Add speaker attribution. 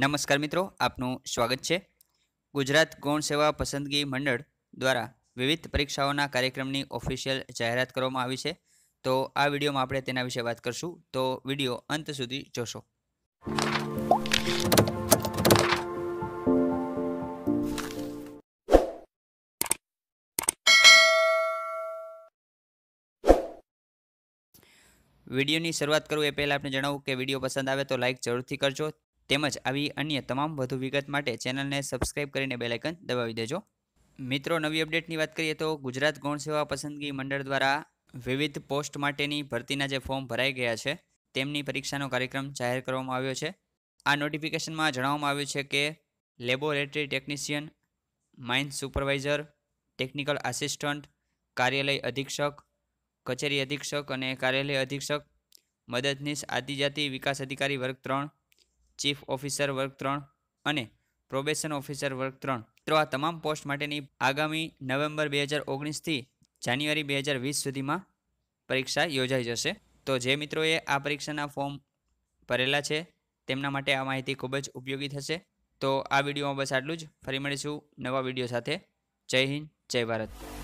Speaker 1: નમસ્કાર મિત્રો આપનું સ્વાગત છે ગુજરાત ગૌણ સેવા પસંદગી મંડળ દ્વારા વિવિધ પરીક્ષાઓના કાર્યક્રમની ઓફિશિયલ જાહેરાત કરવામાં આવી છે તો આ વિડીયોમાં આપણે તેના વિશે વાત કરશું તો વિડીયો અંત સુધી જોશો વિડીયોની શરૂઆત કરું એ પહેલાં આપણે જણાવું કે વિડીયો પસંદ આવે તો લાઇક જરૂરથી કરજો તેમજ આવી અન્ય તમામ વધુ વિગત માટે ચેનલને સબસ્ક્રાઇબ કરીને બેલાઇકન દબાવી દેજો મિત્રો નવી અપડેટની વાત કરીએ તો ગુજરાત ગૌણ સેવા પસંદગી મંડળ દ્વારા વિવિધ પોસ્ટ માટેની ભરતીના જે ફોર્મ ભરાઈ ગયા છે તેમની પરીક્ષાનો કાર્યક્રમ જાહેર કરવામાં આવ્યો છે આ નોટિફિકેશનમાં જણાવવામાં આવ્યું છે કે લેબોરેટરી ટેકનિશિયન માઇન્ડ સુપરવાઇઝર ટેકનિકલ આસિસ્ટન્ટ કાર્યાલય અધિક્ષક કચેરી અધિક્ષક અને કાર્યાલય અધિક્ષક મદદનીશ આદિજાતિ વિકાસ અધિકારી વર્ગ ત્રણ ચીફ ઓફિસર વર્ગ ત્રણ અને પ્રોબેશન ઓફિસર વર્ગ ત્રણ તો આ તમામ પોસ્ટ માટેની આગામી નવેમ્બર બે હજાર ઓગણીસથી જાન્યુઆરી બે હજાર વીસ સુધીમાં પરીક્ષા યોજાઈ જશે તો જે મિત્રોએ આ પરીક્ષાના ફોર્મ ભરેલા છે તેમના માટે આ માહિતી ખૂબ જ ઉપયોગી થશે તો આ વિડીયોમાં બસ આટલું જ ફરી મળીશું નવા વિડીયો સાથે જય હિન્દ જય ભારત